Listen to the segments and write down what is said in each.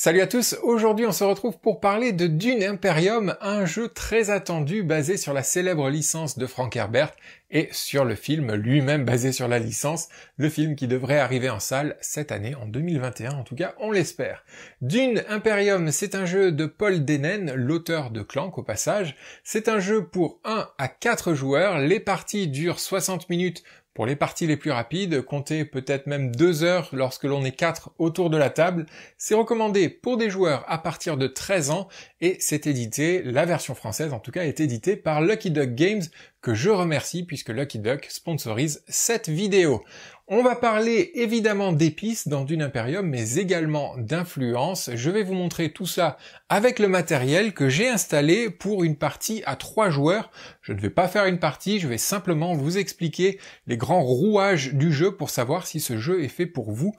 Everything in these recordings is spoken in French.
Salut à tous, aujourd'hui on se retrouve pour parler de Dune Imperium, un jeu très attendu basé sur la célèbre licence de Frank Herbert et sur le film lui-même basé sur la licence, le film qui devrait arriver en salle cette année, en 2021 en tout cas, on l'espère. Dune Imperium, c'est un jeu de Paul Denen, l'auteur de Clank au passage. C'est un jeu pour 1 à 4 joueurs, les parties durent 60 minutes pour les parties les plus rapides, comptez peut-être même deux heures lorsque l'on est quatre autour de la table. C'est recommandé pour des joueurs à partir de 13 ans et c'est édité, la version française en tout cas, est éditée par Lucky Duck Games que je remercie puisque Lucky Duck sponsorise cette vidéo. On va parler évidemment d'épices dans Dune Imperium, mais également d'influence. Je vais vous montrer tout ça avec le matériel que j'ai installé pour une partie à trois joueurs. Je ne vais pas faire une partie, je vais simplement vous expliquer les grands rouages du jeu pour savoir si ce jeu est fait pour vous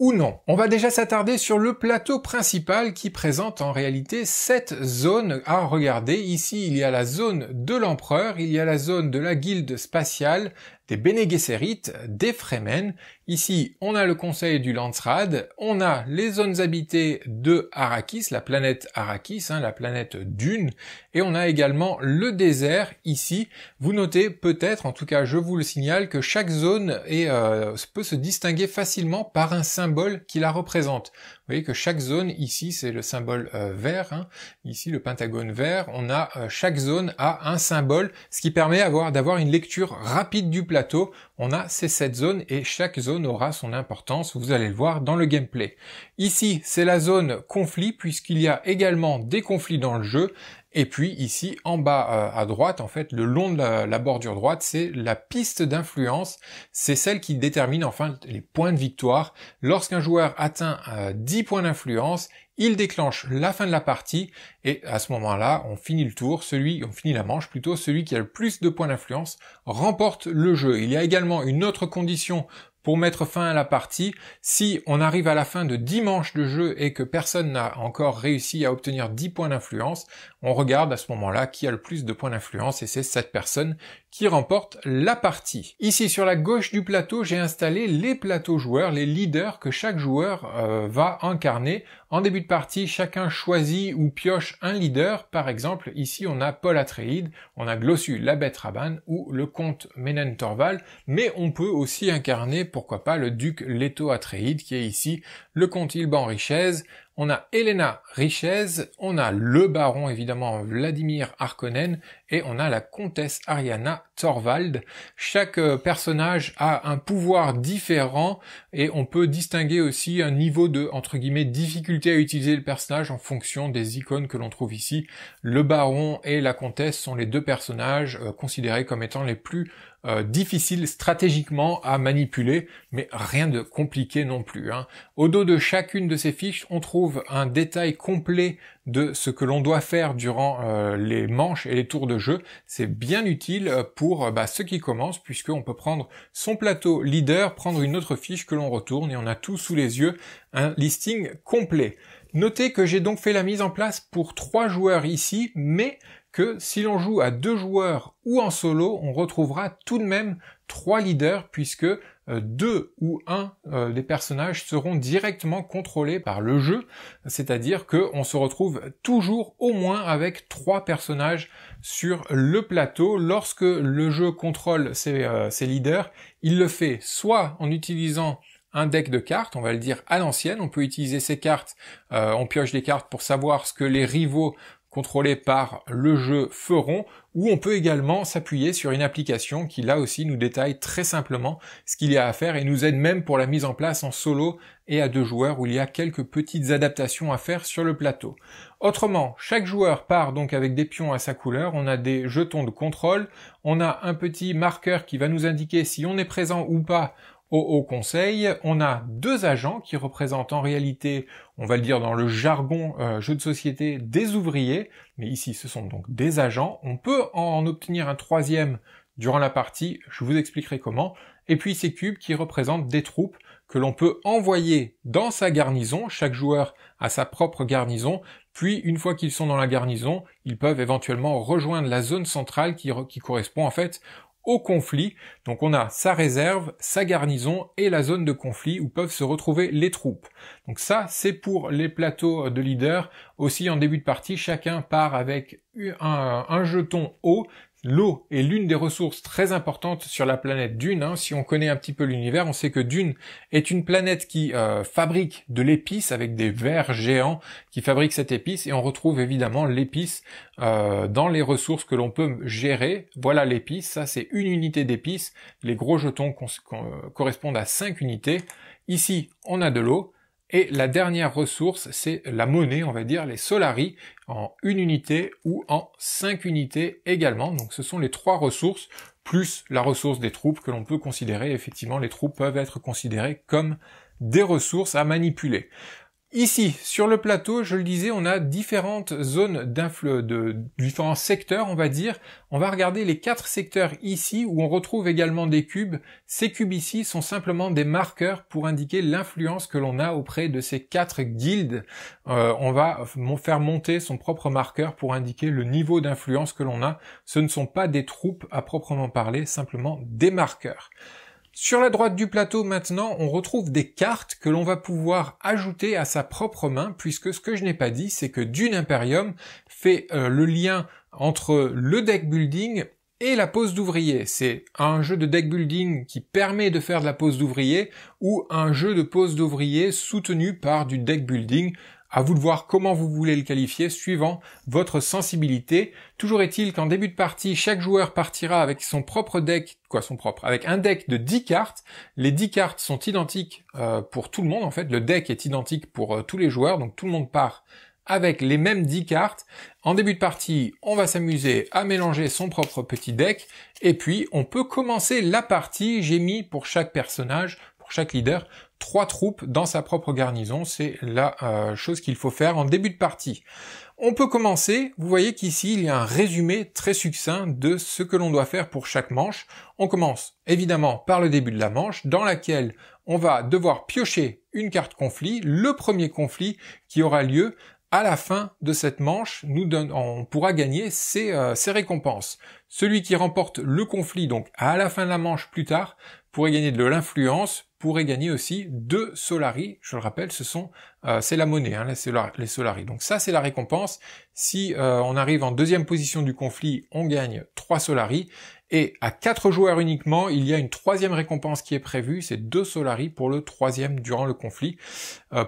ou non. On va déjà s'attarder sur le plateau principal qui présente en réalité sept zones à regarder. Ici, il y a la zone de l'empereur, il y a la zone de la guilde spatiale, des Bene Gesserit, des Fremen. Ici, on a le conseil du Landsrad, on a les zones habitées de Arrakis, la planète Arrakis, hein, la planète Dune, et on a également le désert ici. Vous notez peut-être, en tout cas je vous le signale, que chaque zone euh, peut se distinguer facilement par un symbole qui la représente. Vous voyez que chaque zone, ici c'est le symbole euh, vert, hein. ici le pentagone vert, on a euh, chaque zone a un symbole, ce qui permet d'avoir une lecture rapide du plateau. On a ces sept zones et chaque zone aura son importance, vous allez le voir dans le gameplay. Ici c'est la zone conflit puisqu'il y a également des conflits dans le jeu et puis ici, en bas euh, à droite, en fait, le long de la, bordure droite, c'est la piste d'influence. C'est celle qui détermine enfin les points de victoire. Lorsqu'un joueur atteint 10 euh, points d'influence, il déclenche la fin de la partie et à ce moment-là, on finit le tour, celui, on finit la manche plutôt, celui qui a le plus de points d'influence remporte le jeu. Il y a également une autre condition pour mettre fin à la partie, si on arrive à la fin de 10 manches de jeu et que personne n'a encore réussi à obtenir 10 points d'influence, on regarde à ce moment-là qui a le plus de points d'influence et c'est cette personne qui remporte la partie. Ici sur la gauche du plateau, j'ai installé les plateaux joueurs, les leaders que chaque joueur euh, va incarner en début de partie, chacun choisit ou pioche un leader. Par exemple, ici, on a Paul Atreide, on a Glossu, la bête Rabanne ou le comte Menen Torval, mais on peut aussi incarner, pourquoi pas, le duc Leto Atreide, qui est ici le comte Ilban Richez, on a Elena Richez, on a le baron évidemment Vladimir Harkonnen et on a la comtesse Ariana Thorvald. Chaque euh, personnage a un pouvoir différent et on peut distinguer aussi un niveau de entre guillemets difficulté à utiliser le personnage en fonction des icônes que l'on trouve ici. Le baron et la comtesse sont les deux personnages euh, considérés comme étant les plus euh, difficile stratégiquement à manipuler, mais rien de compliqué non plus. Hein. Au dos de chacune de ces fiches, on trouve un détail complet de ce que l'on doit faire durant euh, les manches et les tours de jeu. C'est bien utile euh, pour bah, ceux qui commencent, puisqu'on peut prendre son plateau leader, prendre une autre fiche que l'on retourne, et on a tout sous les yeux, un listing complet. Notez que j'ai donc fait la mise en place pour trois joueurs ici, mais que si l'on joue à deux joueurs ou en solo, on retrouvera tout de même trois leaders puisque euh, deux ou un euh, des personnages seront directement contrôlés par le jeu, c'est-à-dire qu'on se retrouve toujours au moins avec trois personnages sur le plateau. Lorsque le jeu contrôle euh, ses, leaders, il le fait soit en utilisant un deck de cartes, on va le dire à l'ancienne, on peut utiliser ces cartes, on pioche des cartes pour savoir ce que les rivaux contrôlés par le jeu Feron, où on peut également s'appuyer sur une application qui là aussi nous détaille très simplement ce qu'il y a à faire et nous aide même pour la mise en place en solo et à deux joueurs où il y a quelques petites adaptations à faire sur le plateau. Autrement, chaque joueur part donc avec des pions à sa couleur, on a des jetons de contrôle, on a un petit marqueur qui va nous indiquer si on est présent ou pas au Haut Conseil, on a deux agents qui représentent en réalité, on va le dire dans le jargon euh, jeu de société, des ouvriers, mais ici ce sont donc des agents. On peut en obtenir un troisième durant la partie, je vous expliquerai comment. Et puis ces cubes qui représentent des troupes que l'on peut envoyer dans sa garnison, chaque joueur a sa propre garnison, puis une fois qu'ils sont dans la garnison, ils peuvent éventuellement rejoindre la zone centrale qui, qui correspond en fait au conflit. Donc on a sa réserve, sa garnison et la zone de conflit où peuvent se retrouver les troupes. Donc ça, c'est pour les plateaux de leader. Aussi en début de partie, chacun part avec un, un jeton haut L'eau est l'une des ressources très importantes sur la planète Dune. Hein. Si on connaît un petit peu l'univers, on sait que Dune est une planète qui euh, fabrique de l'épice avec des vers géants qui fabriquent cette épice et on retrouve évidemment l'épice euh, dans les ressources que l'on peut gérer. Voilà l'épice, ça c'est une unité d'épice. Les gros jetons euh, correspondent à cinq unités. Ici, on a de l'eau. Et la dernière ressource, c'est la monnaie, on va dire, les Solari, en une unité ou en cinq unités également. Donc ce sont les trois ressources, plus la ressource des troupes que l'on peut considérer. Effectivement, les troupes peuvent être considérées comme des ressources à manipuler. Ici, sur le plateau, je le disais, on a différentes zones d'influence, de différents secteurs, on va dire. On va regarder les quatre secteurs ici, où on retrouve également des cubes. Ces cubes ici sont simplement des marqueurs pour indiquer l'influence que l'on a auprès de ces quatre guildes. Euh, on va faire monter son propre marqueur pour indiquer le niveau d'influence que l'on a. Ce ne sont pas des troupes à proprement parler, simplement des marqueurs. Sur la droite du plateau maintenant, on retrouve des cartes que l'on va pouvoir ajouter à sa propre main, puisque ce que je n'ai pas dit, c'est que Dune Imperium fait euh, le lien entre le deck building et la pose d'ouvrier. C'est un jeu de deck building qui permet de faire de la pose d'ouvrier ou un jeu de pose d'ouvrier soutenu par du deck building à vous de voir comment vous voulez le qualifier suivant votre sensibilité. Toujours est-il qu'en début de partie, chaque joueur partira avec son propre deck, quoi son propre, avec un deck de 10 cartes. Les 10 cartes sont identiques euh, pour tout le monde en fait. Le deck est identique pour euh, tous les joueurs, donc tout le monde part avec les mêmes 10 cartes. En début de partie, on va s'amuser à mélanger son propre petit deck, et puis on peut commencer la partie. J'ai mis pour chaque personnage, pour chaque leader, trois troupes dans sa propre garnison, c'est la euh, chose qu'il faut faire en début de partie. On peut commencer, vous voyez qu'ici il y a un résumé très succinct de ce que l'on doit faire pour chaque manche. On commence évidemment par le début de la manche dans laquelle on va devoir piocher une carte conflit, le premier conflit qui aura lieu à la fin de cette manche, nous donne, on pourra gagner ces euh, récompenses. Celui qui remporte le conflit, donc à la fin de la manche plus tard, pourrait gagner de l'influence, pourrait gagner aussi deux Solari. Je le rappelle, ce sont euh, c'est la monnaie, hein, les, solari, Donc ça, c'est la récompense. Si euh, on arrive en deuxième position du conflit, on gagne trois Solari. Et à quatre joueurs uniquement, il y a une troisième récompense qui est prévue, c'est deux Solari pour le troisième durant le conflit.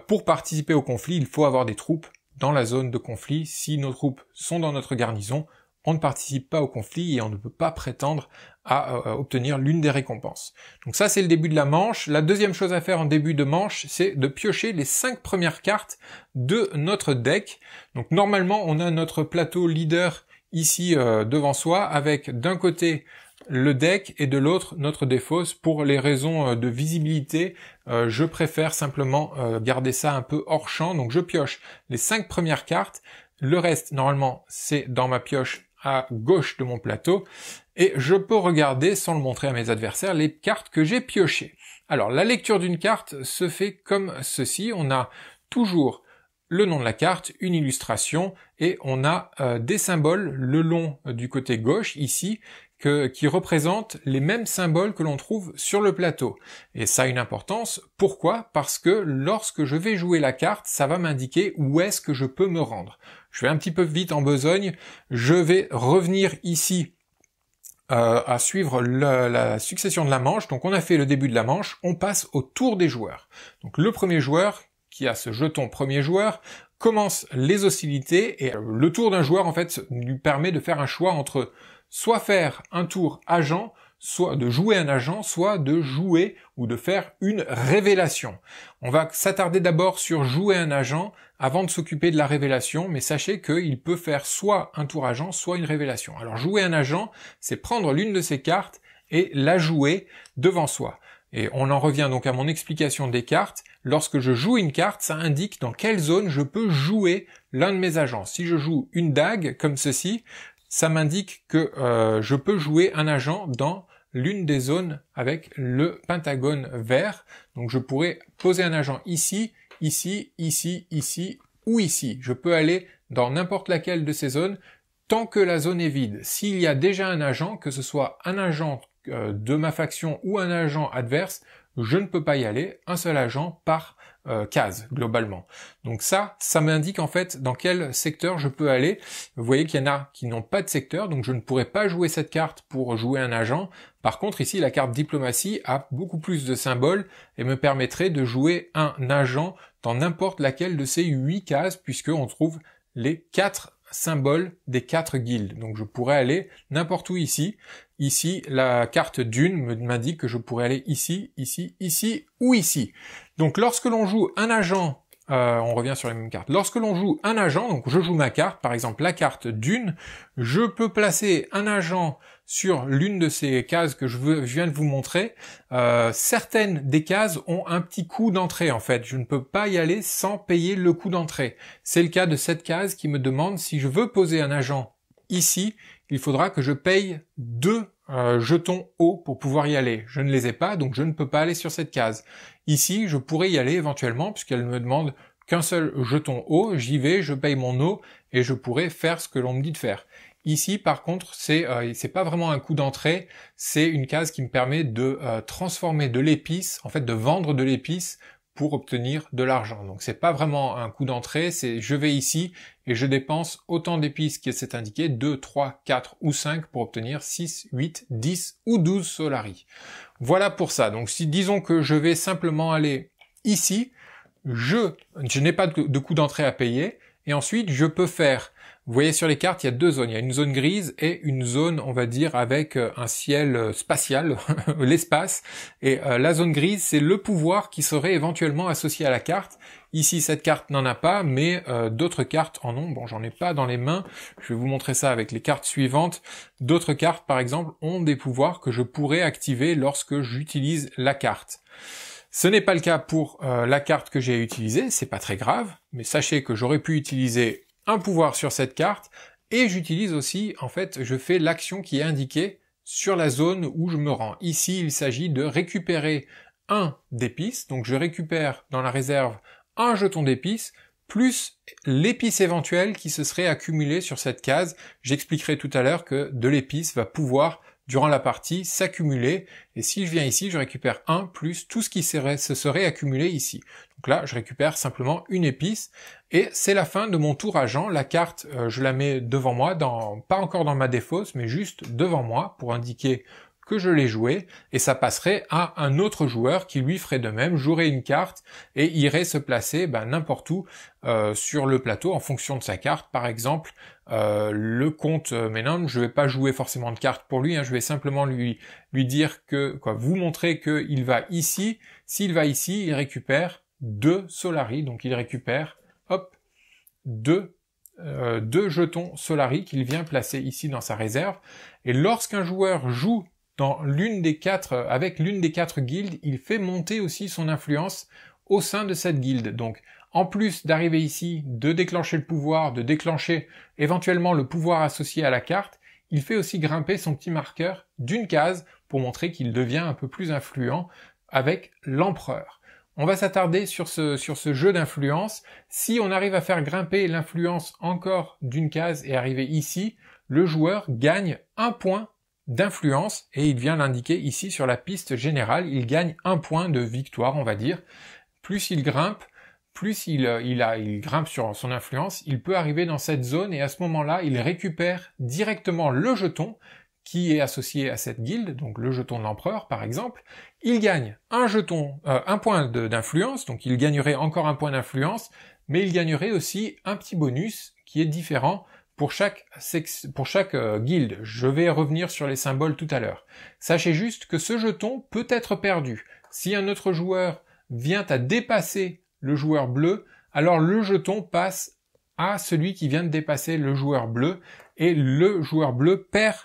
pour participer au conflit, il faut avoir des troupes dans la zone de conflit si nos troupes sont dans notre garnison, on ne participe pas au conflit et on ne peut pas prétendre euh, à obtenir l'une des récompenses. Donc ça c'est le début de la manche. La deuxième chose à faire en début de manche, c'est de piocher les cinq premières cartes de notre deck. Donc normalement on a notre plateau leader ici euh, devant soi avec d'un côté le deck et de l'autre notre défausse. Pour les raisons euh, de visibilité, euh, je préfère simplement euh, garder ça un peu hors champ. Donc je pioche les cinq premières cartes. Le reste, normalement, c'est dans ma pioche à gauche de mon plateau. Et je peux regarder, sans le montrer à mes adversaires, les cartes que j'ai piochées. Alors la lecture d'une carte se fait comme ceci. On a toujours le nom de la carte, une illustration, et on a des symboles le long du côté gauche ici qui représentent les mêmes symboles que l'on trouve sur le plateau. Et ça a une importance. Pourquoi Parce que lorsque je vais jouer la carte, ça va m'indiquer où est-ce que je peux me rendre. Je vais un petit peu vite en besogne. Je vais revenir ici euh, à suivre la, la, succession de la manche. Donc on a fait le début de la manche. On passe au tour des joueurs. Donc le premier joueur qui a ce jeton premier joueur commence les hostilités et le tour d'un joueur en fait lui permet de faire un choix entre soit faire un tour agent, soit de jouer un agent, soit de jouer ou de faire une révélation. On va s'attarder d'abord sur jouer un agent avant de s'occuper de la révélation, mais sachez qu'il peut faire soit un tour agent, soit une révélation. Alors jouer un agent, c'est prendre l'une de ces cartes et la jouer devant soi. Et on en revient donc à mon explication des cartes. Lorsque je joue une carte, ça indique dans quelle zone je peux jouer l'un de mes agents. Si je joue une dague, comme ceci, ça m'indique que euh, je peux jouer un agent dans l'une des zones avec le pentagone vert. Donc je pourrais poser un agent ici, ici, ici, ici ou ici. Je peux aller dans n'importe laquelle de ces zones tant que la zone est vide. S'il y a déjà un agent, que ce soit un agent euh, de ma faction ou un agent adverse, je ne peux pas y aller. Un seul agent par euh, cases globalement. Donc ça, ça m'indique en fait dans quel secteur je peux aller. Vous voyez qu'il y en a qui n'ont pas de secteur, donc je ne pourrais pas jouer cette carte pour jouer un agent. Par contre ici, la carte diplomatie a beaucoup plus de symboles et me permettrait de jouer un agent dans n'importe laquelle de ces huit cases, puisqu'on trouve les quatre symboles des quatre guildes. Donc je pourrais aller n'importe où ici Ici, la carte d'une m'indique que je pourrais aller ici, ici, ici ou ici. Donc lorsque l'on joue un agent, euh, on revient sur les mêmes cartes, lorsque l'on joue un agent, donc je joue ma carte, par exemple la carte d'une, je peux placer un agent sur l'une de ces cases que je, viens de vous montrer. Euh, certaines des cases ont un petit coût d'entrée en fait. Je ne peux pas y aller sans payer le coût d'entrée. C'est le cas de cette case qui me demande si je veux poser un agent ici, il faudra que je paye deux euh, jetons haut pour pouvoir y aller. Je ne les ai pas, donc je ne peux pas aller sur cette case. Ici, je pourrais y aller éventuellement, puisqu'elle ne me demande qu'un seul jeton haut, j'y vais, je paye mon eau, et je pourrais faire ce que l'on me dit de faire. Ici, par contre, c'est n'est euh, c'est pas vraiment un coup d'entrée, c'est une case qui me permet de euh, transformer de l'épice, en fait de vendre de l'épice pour obtenir de l'argent. Donc c'est pas vraiment un coup d'entrée, c'est je vais ici et je dépense autant d'épices qui s'est indiqué, 2, 3, 4 ou 5 pour obtenir 6, 8, 10 ou 12 Solari. Voilà pour ça. Donc si disons que je vais simplement aller ici, je, je n'ai pas de, de coût d'entrée à payer et ensuite je peux faire vous voyez sur les cartes, il y a deux zones. Il y a une zone grise et une zone, on va dire, avec euh, un ciel euh, spatial, l'espace. Et euh, la zone grise, c'est le pouvoir qui serait éventuellement associé à la carte. Ici, cette carte n'en a pas, mais d'autres cartes en ont. Bon, j'en ai pas dans les mains. Je vais vous montrer ça avec les cartes suivantes. D'autres cartes, par exemple, ont des pouvoirs que je pourrais activer lorsque j'utilise la carte. Ce n'est pas le cas pour la carte que j'ai utilisée, c'est pas très grave, mais sachez que j'aurais pu utiliser un pouvoir sur cette carte et j'utilise aussi, en fait, je fais l'action qui est indiquée sur la zone où je me rends. Ici, il s'agit de récupérer un d'épices, donc je récupère dans la réserve un jeton d'épices, plus l'épice éventuelle qui se serait accumulée sur cette case. J'expliquerai tout à l'heure que de l'épice va pouvoir, durant la partie, s'accumuler. Et si je viens ici, je récupère un, plus tout ce qui serait, se serait accumulé ici. Donc là, je récupère simplement une épice. Et c'est la fin de mon tour à Jean. La carte, euh, je la mets devant moi, dans, pas encore dans ma défausse, mais juste devant moi pour indiquer que je l'ai joué et ça passerait à un autre joueur qui lui ferait de même, jouerait une carte et irait se placer ben, n'importe où euh, sur le plateau en fonction de sa carte. Par exemple, euh, le compte, euh, je vais pas jouer forcément de carte pour lui, hein. je vais simplement lui, lui dire que, quoi, vous montrer qu'il va ici. S'il va ici, il récupère deux Solari, donc il récupère hop, deux, euh, deux jetons Solari qu'il vient placer ici dans sa réserve. Et lorsqu'un joueur joue dans l'une des quatre, euh, avec l'une des quatre guildes, il fait monter aussi son influence au sein de cette guilde. Donc, en plus d'arriver ici, de déclencher le pouvoir, de déclencher éventuellement le pouvoir associé à la carte, il fait aussi grimper son petit marqueur d'une case pour montrer qu'il devient un peu plus influent avec l'empereur. On va s'attarder sur ce, sur ce jeu d'influence. Si on arrive à faire grimper l'influence encore d'une case et arriver ici, le joueur gagne un point d'influence et il vient l'indiquer ici sur la piste générale. Il gagne un point de victoire, on va dire. Plus il grimpe, plus il, euh, il, a, il grimpe sur son influence, il peut arriver dans cette zone et à ce moment-là, il récupère directement le jeton qui est associé à cette guilde, donc le jeton de l'empereur par exemple, il gagne un jeton, euh, un point d'influence, donc il gagnerait encore un point d'influence, mais il gagnerait aussi un petit bonus qui est différent pour chaque, pour chaque euh, guilde. Je vais revenir sur les symboles tout à l'heure. Sachez juste que ce jeton peut être perdu. Si un autre joueur vient à dépasser le joueur bleu, alors le jeton passe à celui qui vient de dépasser le joueur bleu, et le joueur bleu perd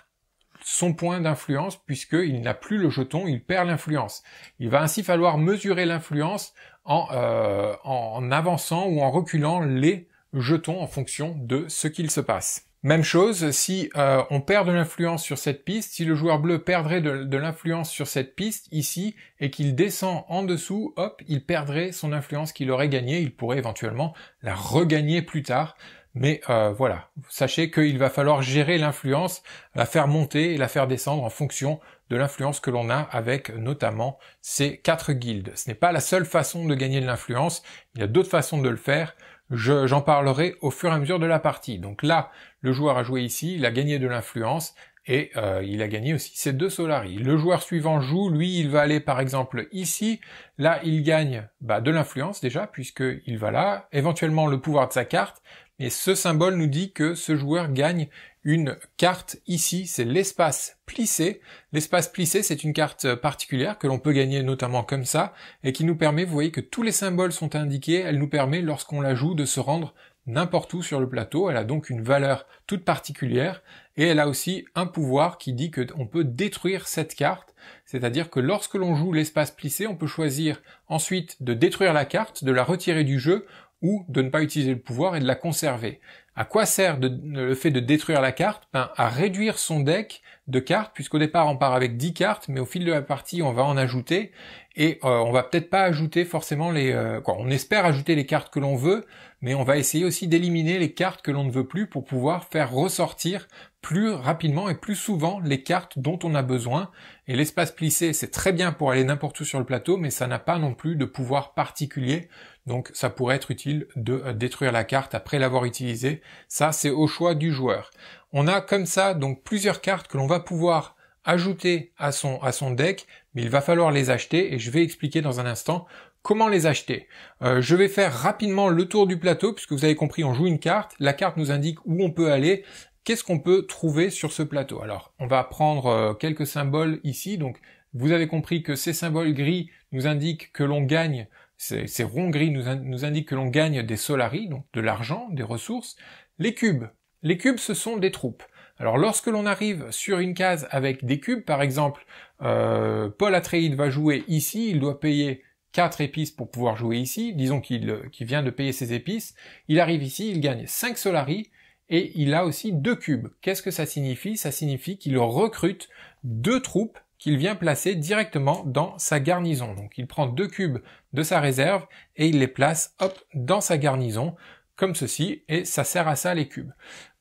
son point d'influence puisqu'il n'a plus le jeton, il perd l'influence. Il va ainsi falloir mesurer l'influence euh, en, en avançant ou en reculant les jetons en fonction de ce qu'il se passe. Même chose, si euh, on perd de l'influence sur cette piste, si le joueur bleu perdrait de, de l'influence sur cette piste ici et qu'il descend en dessous, hop, il perdrait son influence qu'il aurait gagnée, il pourrait éventuellement la regagner plus tard. Mais euh, voilà, sachez qu'il va falloir gérer l'influence, la faire monter et la faire descendre en fonction de l'influence que l'on a avec notamment ces quatre guildes. Ce n'est pas la seule façon de gagner de l'influence, il y a d'autres façons de le faire, j'en parlerai au fur et à mesure de la partie. Donc là, le joueur a joué ici, il a gagné de l'influence, et euh, il a gagné aussi ses deux Solari. Le joueur suivant joue, lui il va aller par exemple ici, là il gagne bah, de l'influence déjà puisqu'il va là, éventuellement le pouvoir de sa carte, mais ce symbole nous dit que ce joueur gagne une carte ici, c'est l'espace plissé. L'espace plissé, c'est une carte particulière que l'on peut gagner notamment comme ça, et qui nous permet, vous voyez que tous les symboles sont indiqués, elle nous permet lorsqu'on la joue de se rendre n'importe où sur le plateau, elle a donc une valeur toute particulière, et elle a aussi un pouvoir qui dit qu'on peut détruire cette carte, c'est-à-dire que lorsque l'on joue l'espace plissé, on peut choisir ensuite de détruire la carte, de la retirer du jeu, ou de ne pas utiliser le pouvoir et de la conserver. À quoi sert le fait de détruire la carte ben, À réduire son deck de cartes, puisqu'au départ on part avec 10 cartes, mais au fil de la partie on va en ajouter, et euh, on va peut-être pas ajouter forcément les... Euh, quoi, on espère ajouter les cartes que l'on veut, mais on va essayer aussi d'éliminer les cartes que l'on ne veut plus pour pouvoir faire ressortir plus rapidement et plus souvent les cartes dont on a besoin. Et l'espace plissé, c'est très bien pour aller n'importe où sur le plateau, mais ça n'a pas non plus de pouvoir particulier donc ça pourrait être utile de euh, détruire la carte après l'avoir utilisée. Ça, c'est au choix du joueur. On a comme ça donc plusieurs cartes que l'on va pouvoir ajouter à son, à son deck, mais il va falloir les acheter et je vais expliquer dans un instant comment les acheter. Euh, je vais faire rapidement le tour du plateau puisque vous avez compris, on joue une carte, la carte nous indique où on peut aller, qu'est-ce qu'on peut trouver sur ce plateau. Alors, on va prendre euh, quelques symboles ici, donc vous avez compris que ces symboles gris nous indiquent que l'on gagne ces, ronds gris nous, indiquent que l'on gagne des solaris, donc de l'argent, des ressources. Les cubes. Les cubes, ce sont des troupes. Alors lorsque l'on arrive sur une case avec des cubes, par exemple, euh, Paul Atreides va jouer ici, il doit payer 4 épices pour pouvoir jouer ici, disons qu'il vient de payer ses épices, il arrive ici, il gagne 5 solaris, et il a aussi deux cubes. Qu'est-ce que ça signifie Ça signifie qu'il recrute deux troupes qu'il vient placer directement dans sa garnison. Donc il prend deux cubes de sa réserve et il les place hop dans sa garnison comme ceci et ça sert à ça les cubes.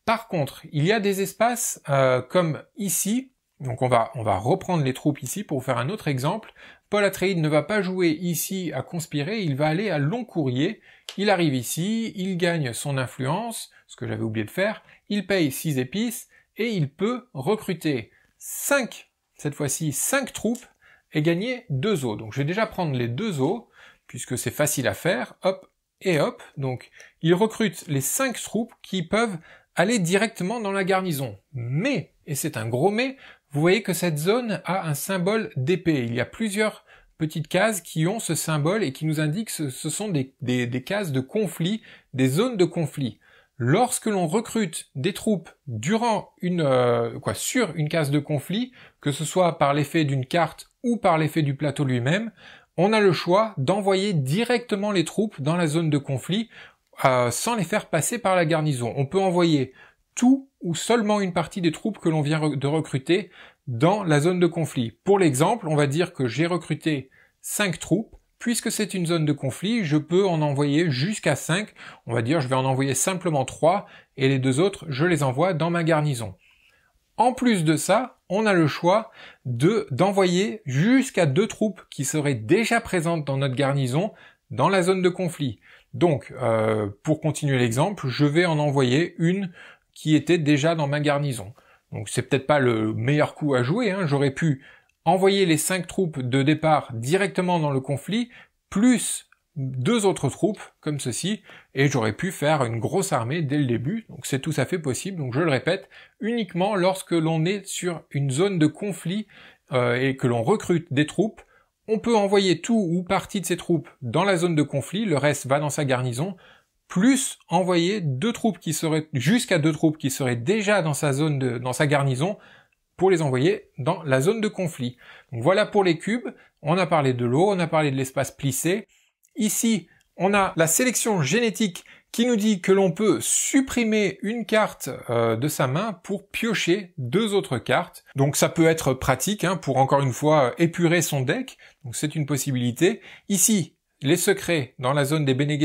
Par contre, il y a des espaces euh, comme ici. Donc on va on va reprendre les troupes ici pour faire un autre exemple. Paul Atreides ne va pas jouer ici à conspirer, il va aller à long courrier. Il arrive ici, il gagne son influence, ce que j'avais oublié de faire, il paye 6 épices et il peut recruter 5 cette fois-ci cinq troupes, et gagner 2 os. Donc je vais déjà prendre les deux os, puisque c'est facile à faire, hop, et hop. Donc il recrute les cinq troupes qui peuvent aller directement dans la garnison. Mais, et c'est un gros mais, vous voyez que cette zone a un symbole d'épée. Il y a plusieurs petites cases qui ont ce symbole et qui nous indiquent que ce sont des, des cases de conflit, des zones de conflit lorsque l'on recrute des troupes durant une euh, quoi sur une case de conflit, que ce soit par l'effet d'une carte ou par l'effet du plateau lui-même, on a le choix d'envoyer directement les troupes dans la zone de conflit euh, sans les faire passer par la garnison. On peut envoyer tout ou seulement une partie des troupes que l'on vient de recruter dans la zone de conflit. Pour l'exemple, on va dire que j'ai recruté 5 troupes Puisque c'est une zone de conflit, je peux en envoyer jusqu'à cinq. On va dire, je vais en envoyer simplement 3 et les deux autres, je les envoie dans ma garnison. En plus de ça, on a le choix de d'envoyer jusqu'à deux troupes qui seraient déjà présentes dans notre garnison dans la zone de conflit. Donc, euh, pour continuer l'exemple, je vais en envoyer une qui était déjà dans ma garnison. Donc c'est peut-être pas le meilleur coup à jouer, hein. j'aurais pu envoyer les cinq troupes de départ directement dans le conflit, plus deux autres troupes, comme ceci, et j'aurais pu faire une grosse armée dès le début, donc c'est tout à fait possible, donc je le répète, uniquement lorsque l'on est sur une zone de conflit euh, et que l'on recrute des troupes, on peut envoyer tout ou partie de ces troupes dans la zone de conflit, le reste va dans sa garnison, plus envoyer deux troupes qui seraient, jusqu'à deux troupes qui seraient déjà dans sa zone de, dans sa garnison, les envoyer dans la zone de conflit. Donc voilà pour les cubes. On a parlé de l'eau, on a parlé de l'espace plissé. Ici, on a la sélection génétique qui nous dit que l'on peut supprimer une carte euh, de sa main pour piocher deux autres cartes. Donc ça peut être pratique hein, pour encore une fois épurer son deck. Donc c'est une possibilité. Ici, les secrets dans la zone des Bene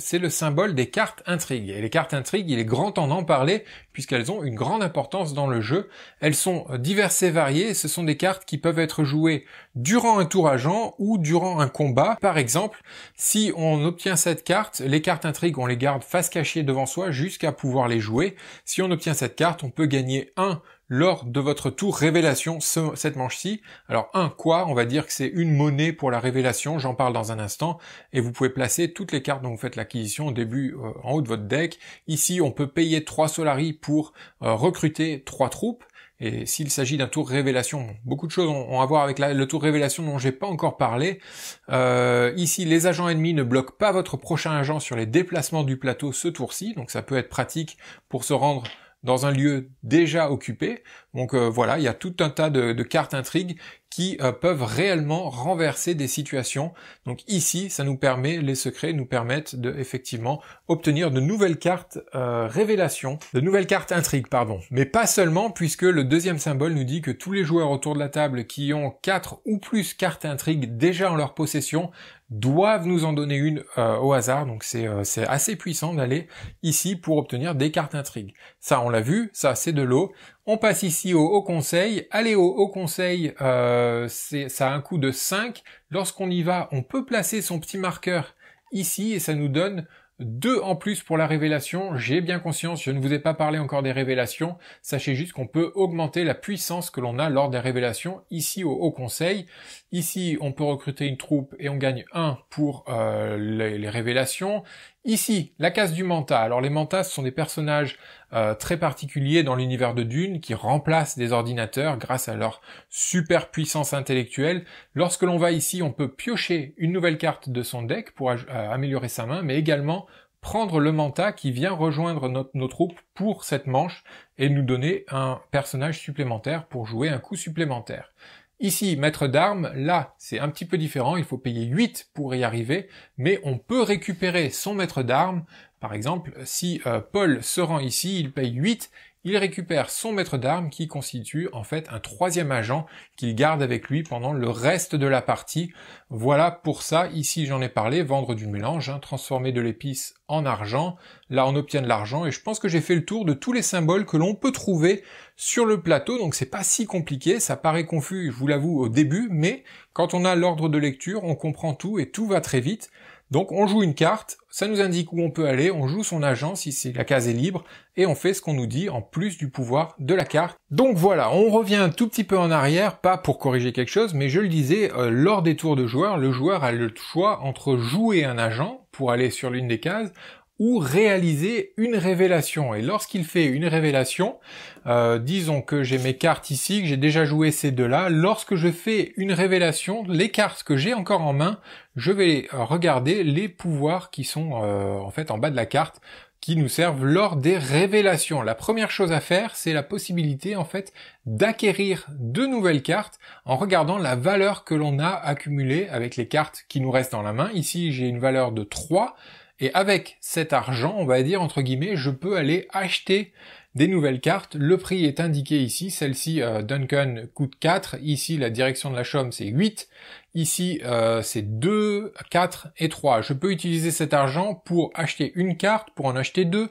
c'est le symbole des cartes intrigues. Et les cartes intrigues, il est grand temps d'en parler, puisqu'elles ont une grande importance dans le jeu. Elles sont diverses et variées, ce sont des cartes qui peuvent être jouées durant un tour agent ou durant un combat. Par exemple, si on obtient cette carte, les cartes intrigues, on les garde face cachée devant soi jusqu'à pouvoir les jouer. Si on obtient cette carte, on peut gagner un lors de votre tour révélation cette manche-ci. Alors un quoi, on va dire que c'est une monnaie pour la révélation, j'en parle dans un instant, et vous pouvez placer toutes les cartes dont vous faites l'acquisition au début euh, en haut de votre deck. Ici on peut payer 3 Solari pour euh, recruter 3 troupes. Et s'il s'agit d'un tour révélation, beaucoup de choses ont, à voir avec le tour révélation dont j'ai pas encore parlé. Euh, ici, les agents ennemis ne bloquent pas votre prochain agent sur les déplacements du plateau ce tour-ci, donc ça peut être pratique pour se rendre dans un lieu déjà occupé. Donc euh, voilà, il y a tout un tas de, de cartes intrigues qui euh, peuvent réellement renverser des situations. Donc ici, ça nous permet, les secrets nous permettent de effectivement obtenir de nouvelles cartes euh, révélations, de nouvelles cartes intrigues, pardon. Mais pas seulement, puisque le deuxième symbole nous dit que tous les joueurs autour de la table qui ont quatre ou plus cartes intrigues déjà en leur possession doivent nous en donner une euh, au hasard, donc euh, c'est assez puissant d'aller ici pour obtenir des cartes intrigues. Ça on l'a vu, ça c'est de l'eau, on passe ici au Haut Conseil. Aller au Haut Conseil, euh, ça a un coût de 5. Lorsqu'on y va, on peut placer son petit marqueur ici et ça nous donne 2 en plus pour la révélation. J'ai bien conscience, je ne vous ai pas parlé encore des révélations. Sachez juste qu'on peut augmenter la puissance que l'on a lors des révélations ici au Haut Conseil. Ici, on peut recruter une troupe et on gagne 1 pour euh, les, révélations. Ici, la case du Manta. Alors les Mantas ce sont des personnages euh, très particulier dans l'univers de Dune qui remplace des ordinateurs grâce à leur super puissance intellectuelle. Lorsque l'on va ici, on peut piocher une nouvelle carte de son deck pour euh, améliorer sa main, mais également prendre le manta qui vient rejoindre notre, nos troupes pour cette manche et nous donner un personnage supplémentaire pour jouer un coup supplémentaire. Ici, maître d'armes, là, c'est un petit peu différent, il faut payer 8 pour y arriver, mais on peut récupérer son maître d'armes par exemple, si euh, Paul se rend ici, il paye 8, il récupère son maître d'armes qui constitue en fait un troisième agent qu'il garde avec lui pendant le reste de la partie. Voilà pour ça, ici j'en ai parlé, vendre du mélange, hein, transformer de l'épice en argent. Là on obtient de l'argent et je pense que j'ai fait le tour de tous les symboles que l'on peut trouver sur le plateau, donc c'est pas si compliqué, ça paraît confus, je vous l'avoue, au début, mais quand on a l'ordre de lecture, on comprend tout et tout va très vite. Donc on joue une carte, ça nous indique où on peut aller, on joue son agent si la case est libre, et on fait ce qu'on nous dit en plus du pouvoir de la carte. Donc voilà, on revient un tout petit peu en arrière, pas pour corriger quelque chose, mais je le disais, euh, lors des tours de joueurs, le joueur a le choix entre jouer un agent pour aller sur l'une des cases, ou réaliser une révélation. Et lorsqu'il fait une révélation, euh, disons que j'ai mes cartes ici, que j'ai déjà joué ces deux-là, lorsque je fais une révélation, les cartes que j'ai encore en main, je vais euh, regarder les pouvoirs qui sont euh, en fait en bas de la carte qui nous servent lors des révélations. La première chose à faire, c'est la possibilité en fait d'acquérir de nouvelles cartes en regardant la valeur que l'on a accumulée avec les cartes qui nous restent dans la main. Ici, j'ai une valeur de 3 et avec cet argent, on va dire entre guillemets, je peux aller acheter des nouvelles cartes. Le prix est indiqué ici. Celle-ci, euh, Duncan, coûte 4. Ici, la direction de la chôme, c'est 8. Ici, euh, c'est 2, 4 et 3. Je peux utiliser cet argent pour acheter une carte, pour en acheter deux.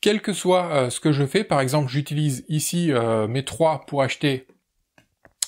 Quel que soit euh, ce que je fais, par exemple, j'utilise ici mes 3 pour acheter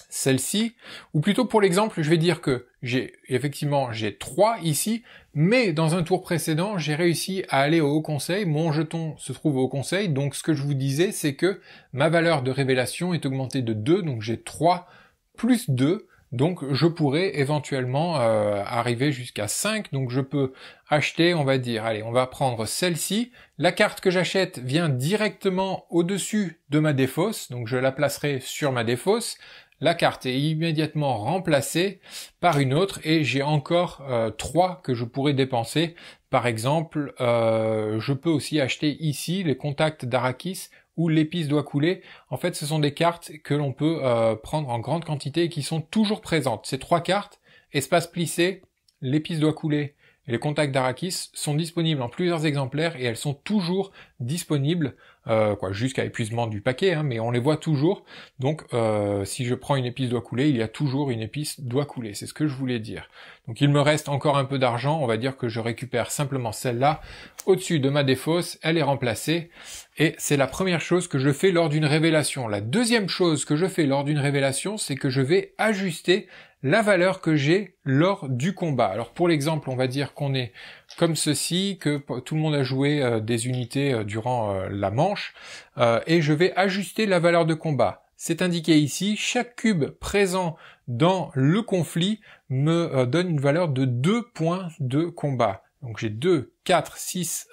celle-ci. Ou plutôt pour l'exemple, je vais dire que j'ai effectivement j'ai 3 ici, mais dans un tour précédent, j'ai réussi à aller au Haut Conseil, mon jeton se trouve au Haut Conseil, donc ce que je vous disais, c'est que ma valeur de révélation est augmentée de 2, donc j'ai 3 plus 2, donc je pourrais éventuellement euh, arriver jusqu'à 5, donc je peux acheter, on va dire, allez, on va prendre celle-ci. La carte que j'achète vient directement au-dessus de ma défausse, donc je la placerai sur ma défausse la carte est immédiatement remplacée par une autre et j'ai encore euh, trois que je pourrais dépenser. Par exemple, euh, je peux aussi acheter ici les contacts d'Arakis où l'épice doit couler. En fait, ce sont des cartes que l'on peut euh, prendre en grande quantité et qui sont toujours présentes. Ces trois cartes, espace plissé, l'épice doit couler les contacts d'Arakis sont disponibles en plusieurs exemplaires et elles sont toujours disponibles euh, quoi jusqu'à épuisement du paquet, hein, mais on les voit toujours. Donc euh, si je prends une épice doit couler, il y a toujours une épice doit couler, c'est ce que je voulais dire. Donc il me reste encore un peu d'argent, on va dire que je récupère simplement celle-là au-dessus de ma défausse, elle est remplacée, et c'est la première chose que je fais lors d'une révélation. La deuxième chose que je fais lors d'une révélation, c'est que je vais ajuster la valeur que j'ai lors du combat. Alors pour l'exemple, on va dire qu'on est comme ceci, que tout le monde a joué euh, des unités euh, durant euh, la manche, et je vais ajuster la valeur de combat. C'est indiqué ici, chaque cube présent dans le conflit me donne une valeur de 2 points de combat. Donc j'ai 2, 4, 6,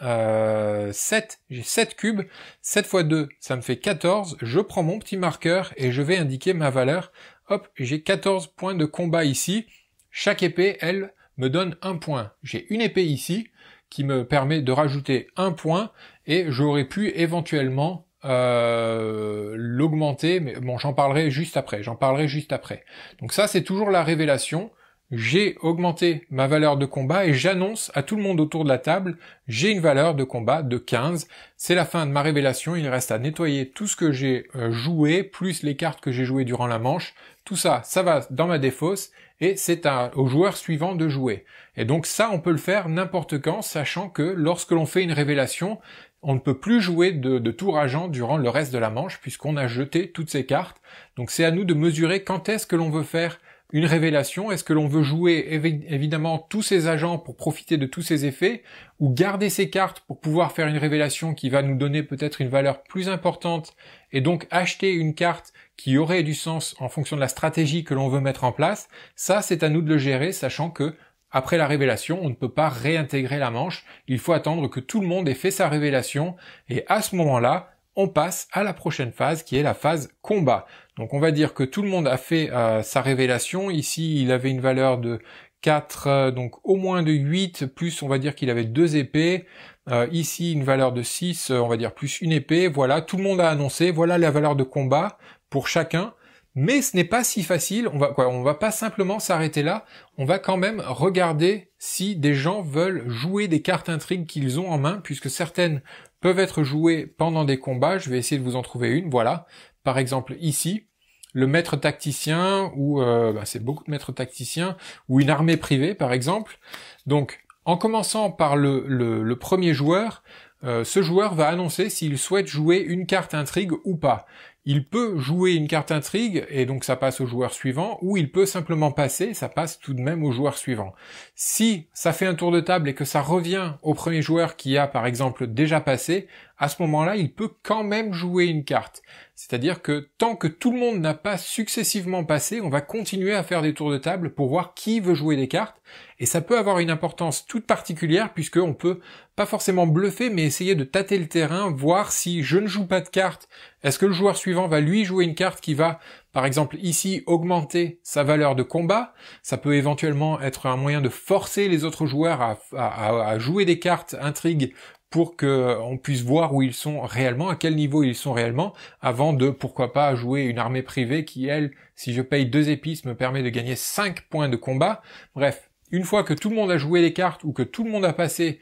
7, j'ai 7 cubes, 7 fois 2 ça me fait 14, je prends mon petit marqueur et je vais indiquer ma valeur Hop, j'ai 14 points de combat ici. Chaque épée, elle, me donne un point. J'ai une épée ici qui me permet de rajouter un point et j'aurais pu éventuellement euh, l'augmenter, mais bon, j'en parlerai juste après, j'en parlerai juste après. Donc ça, c'est toujours la révélation. J'ai augmenté ma valeur de combat et j'annonce à tout le monde autour de la table, j'ai une valeur de combat de 15. C'est la fin de ma révélation, il reste à nettoyer tout ce que j'ai euh, joué, plus les cartes que j'ai jouées durant la manche, tout ça, ça va dans ma défausse et c'est au joueur suivant de jouer. Et donc ça, on peut le faire n'importe quand, sachant que lorsque l'on fait une révélation, on ne peut plus jouer de, tour agent durant le reste de la manche puisqu'on a jeté toutes ces cartes. Donc c'est à nous de mesurer quand est-ce que l'on veut faire une révélation Est-ce que l'on veut jouer évidemment tous ces agents pour profiter de tous ces effets ou garder ces cartes pour pouvoir faire une révélation qui va nous donner peut-être une valeur plus importante et donc acheter une carte qui aurait du sens en fonction de la stratégie que l'on veut mettre en place, ça c'est à nous de le gérer, sachant que après la révélation, on ne peut pas réintégrer la manche, il faut attendre que tout le monde ait fait sa révélation, et à ce moment-là, on passe à la prochaine phase qui est la phase combat. Donc on va dire que tout le monde a fait euh, sa révélation, ici il avait une valeur de 4, euh, donc au moins de 8, plus on va dire qu'il avait deux épées, euh, ici une valeur de 6, on va dire plus une épée, voilà, tout le monde a annoncé, voilà la valeur de combat, pour chacun. Mais ce n'est pas si facile. On va On va pas simplement s'arrêter là. On va quand même regarder si des gens veulent jouer des cartes intrigues qu'ils ont en main, puisque certaines peuvent être jouées pendant des combats. Je vais essayer de vous en trouver une. Voilà. Par exemple ici, le maître tacticien ou euh, bah, c'est beaucoup de maîtres tacticiens ou une armée privée par exemple. Donc en commençant par le, le, premier joueur, euh, ce joueur va annoncer s'il souhaite jouer une carte intrigue ou pas il peut jouer une carte intrigue et donc ça passe au joueur suivant, ou il peut simplement passer, ça passe tout de même au joueur suivant. Si ça fait un tour de table et que ça revient au premier joueur qui a par exemple déjà passé, à ce moment-là, il peut quand même jouer une carte. C'est-à-dire que tant que tout le monde n'a pas successivement passé, on va continuer à faire des tours de table pour voir qui veut jouer des cartes. Et ça peut avoir une importance toute particulière puisqu'on peut pas forcément bluffer mais essayer de tâter le terrain, voir si je ne joue pas de cartes, est-ce que le joueur suivant va lui jouer une carte qui va, par exemple ici, augmenter sa valeur de combat. Ça peut éventuellement être un moyen de forcer les autres joueurs à, à jouer des cartes intrigues pour que euh, on puisse voir où ils sont réellement, à quel niveau ils sont réellement, avant de, pourquoi pas, jouer une armée privée qui, elle, si je paye deux épices, me permet de gagner 5 points de combat. Bref, une fois que tout le monde a joué les cartes ou que tout le monde a passé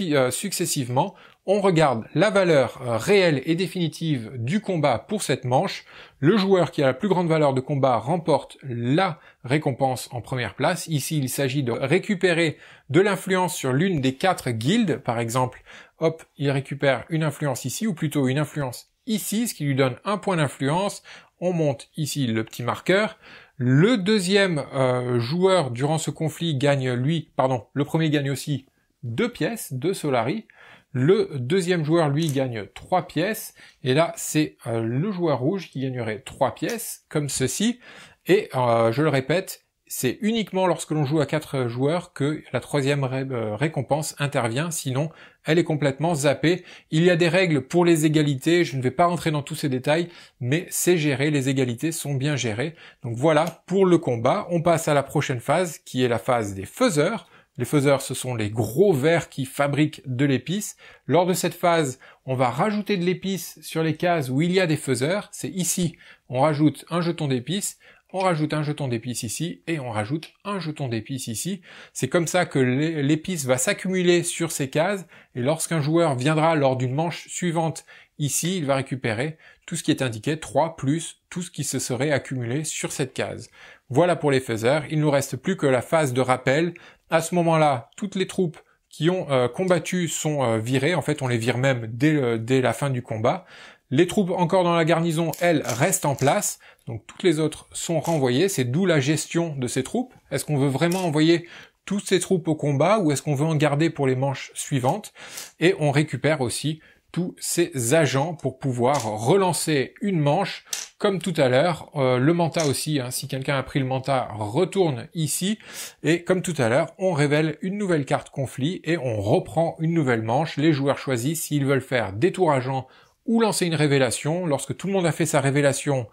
euh, successivement, on regarde la valeur euh, réelle et définitive du combat pour cette manche. Le joueur qui a la plus grande valeur de combat remporte la récompense en première place. Ici, il s'agit de récupérer de l'influence sur l'une des quatre guildes. Par exemple, hop, il récupère une influence ici, ou plutôt une influence ici, ce qui lui donne un point d'influence. On monte ici le petit marqueur. Le deuxième euh, joueur durant ce conflit gagne lui, pardon, le premier gagne aussi deux pièces, deux Solari. Le deuxième joueur, lui, gagne 3 pièces. Et là, c'est euh, le joueur rouge qui gagnerait 3 pièces, comme ceci. Et euh, je le répète, c'est uniquement lorsque l'on joue à 4 joueurs que la troisième euh, récompense intervient, sinon elle est complètement zappée. Il y a des règles pour les égalités, je ne vais pas rentrer dans tous ces détails, mais c'est géré, les égalités sont bien gérées. Donc voilà pour le combat, on passe à la prochaine phase qui est la phase des faiseurs. Les faiseurs, ce sont les gros verres qui fabriquent de l'épice. Lors de cette phase, on va rajouter de l'épice sur les cases où il y a des faiseurs. C'est ici, on rajoute un jeton d'épice, on rajoute un jeton d'épice ici, et on rajoute un jeton d'épice ici. C'est comme ça que l'épice va s'accumuler sur ces cases, et lorsqu'un joueur viendra lors d'une manche suivante Ici, il va récupérer tout ce qui est indiqué, 3 plus tout ce qui se serait accumulé sur cette case. Voilà pour les faiseurs, il nous reste plus que la phase de rappel à ce moment-là, toutes les troupes qui ont euh, combattu sont euh, virées. En fait, on les vire même dès la fin du combat. Les troupes encore dans la garnison, elles, restent en place. Donc toutes les autres sont renvoyées. C'est d'où la gestion de ces troupes. Est-ce qu'on veut vraiment envoyer toutes ces troupes au combat ou est-ce qu'on veut en garder pour les manches suivantes Et on récupère aussi tous ces agents pour pouvoir relancer une manche comme tout à l'heure. Euh, le manta aussi, hein. si quelqu'un a pris le manta, retourne ici. Et comme tout à l'heure, on révèle une nouvelle carte conflit et on reprend une nouvelle manche. Les joueurs choisissent s'ils veulent faire des tours agents ou lancer une révélation. Lorsque tout le monde a fait sa révélation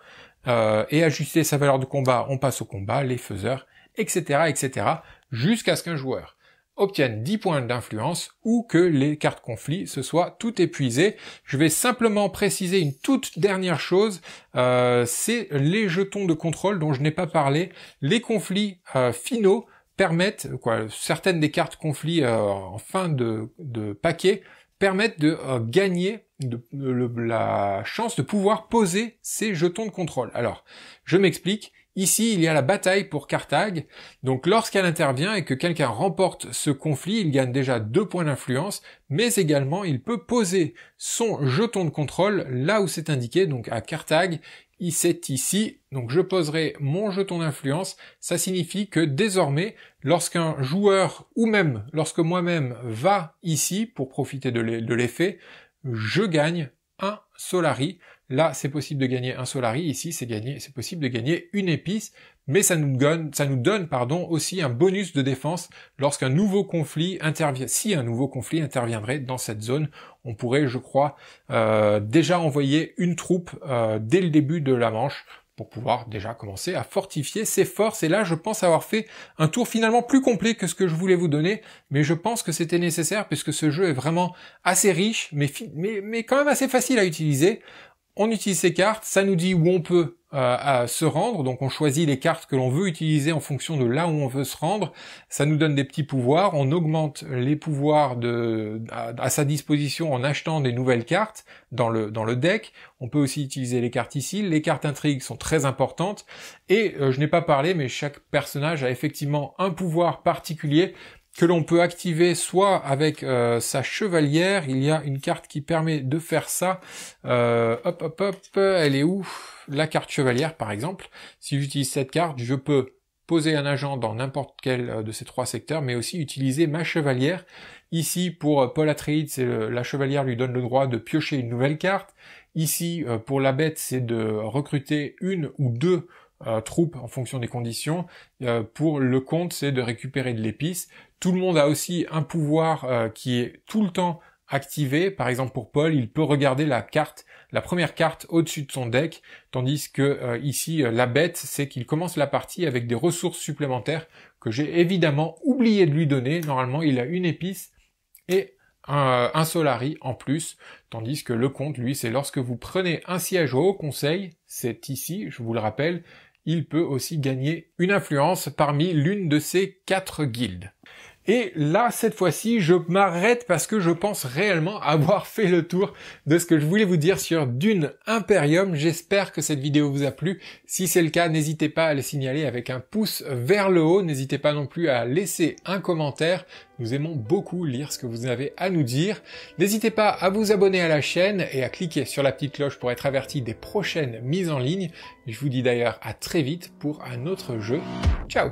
euh, et ajusté sa valeur de combat, on passe au combat, les faiseurs, etc. etc. jusqu'à ce qu'un joueur obtiennent 10 points d'influence ou que les cartes conflits se soient tout épuisées. Je vais simplement préciser une toute dernière chose, euh, c'est les jetons de contrôle dont je n'ai pas parlé. Les conflits euh, finaux permettent, quoi, certaines des cartes conflits euh, en fin de, paquet permettent de gagner la chance de pouvoir poser ces jetons de contrôle. Alors, je m'explique, Ici, il y a la bataille pour Carthage. Donc lorsqu'elle intervient et que quelqu'un remporte ce conflit, il gagne déjà deux points d'influence, mais également il peut poser son jeton de contrôle là où c'est indiqué, donc à Carthage. s'est ici, donc je poserai mon jeton d'influence. Ça signifie que désormais, lorsqu'un joueur ou même lorsque moi-même va ici pour profiter de l'effet, je gagne un Solari Là, c'est possible de gagner un Solari. Ici, c'est gagné, c'est possible de gagner une épice. Mais ça nous donne, ça nous donne, pardon, aussi un bonus de défense lorsqu'un nouveau conflit intervient. Si un nouveau conflit interviendrait dans cette zone, on pourrait, je crois, euh, déjà envoyer une troupe euh, dès le début de la manche pour pouvoir déjà commencer à fortifier ses forces. Et là, je pense avoir fait un tour finalement plus complet que ce que je voulais vous donner, mais je pense que c'était nécessaire puisque ce jeu est vraiment assez riche, mais, mais, mais quand même assez facile à utiliser. On utilise ces cartes, ça nous dit où on peut euh, se rendre, donc on choisit les cartes que l'on veut utiliser en fonction de là où on veut se rendre, ça nous donne des petits pouvoirs, on augmente les pouvoirs de, à, sa disposition en achetant des nouvelles cartes dans le, dans le deck, on peut aussi utiliser les cartes ici, les cartes intrigues sont très importantes, et euh, je n'ai pas parlé, mais chaque personnage a effectivement un pouvoir particulier que l'on peut activer soit avec euh, sa chevalière, il y a une carte qui permet de faire ça. Euh, hop, hop, hop, elle est où La carte chevalière, par exemple. Si j'utilise cette carte, je peux poser un agent dans n'importe quel euh, de ces trois secteurs, mais aussi utiliser ma chevalière. Ici, pour Paul Atreides, la chevalière lui donne le droit de piocher une nouvelle carte. Ici, pour la bête, c'est de recruter une ou deux euh, troupes en fonction des conditions. Euh, pour le compte, c'est de récupérer de l'épice. Tout le monde a aussi un pouvoir euh, qui est tout le temps activé. Par exemple, pour Paul, il peut regarder la carte, la première carte au-dessus de son deck, tandis que ici, la bête, c'est qu'il commence la partie avec des ressources supplémentaires que j'ai évidemment oublié de lui donner. Normalement, il a une épice et un, Solari en plus, tandis que le compte, lui, c'est lorsque vous prenez un siège au Haut Conseil, c'est ici, je vous le rappelle, il peut aussi gagner une influence parmi l'une de ces quatre guildes. Et là, cette fois-ci, je m'arrête parce que je pense réellement avoir fait le tour de ce que je voulais vous dire sur Dune Imperium. J'espère que cette vidéo vous a plu. Si c'est le cas, n'hésitez pas à le signaler avec un pouce vers le haut. N'hésitez pas non plus à laisser un commentaire. Nous aimons beaucoup lire ce que vous avez à nous dire. N'hésitez pas à vous abonner à la chaîne et à cliquer sur la petite cloche pour être averti des prochaines mises en ligne. Je vous dis d'ailleurs à très vite pour un autre jeu. Ciao